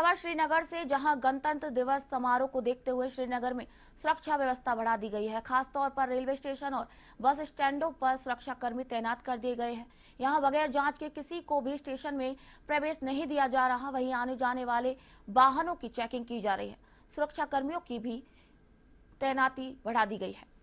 खबर श्रीनगर से जहां गणतंत्र दिवस समारोह को देखते हुए श्रीनगर में सुरक्षा व्यवस्था बढ़ा दी गई है खासतौर पर रेलवे स्टेशन और बस स्टैंडों पर सुरक्षाकर्मी तैनात कर दिए गए हैं यहां बगैर जांच के किसी को भी स्टेशन में प्रवेश नहीं दिया जा रहा वहीं आने जाने वाले वाहनों की चेकिंग की जा रही है सुरक्षाकर्मियों की भी तैनाती बढ़ा दी गई है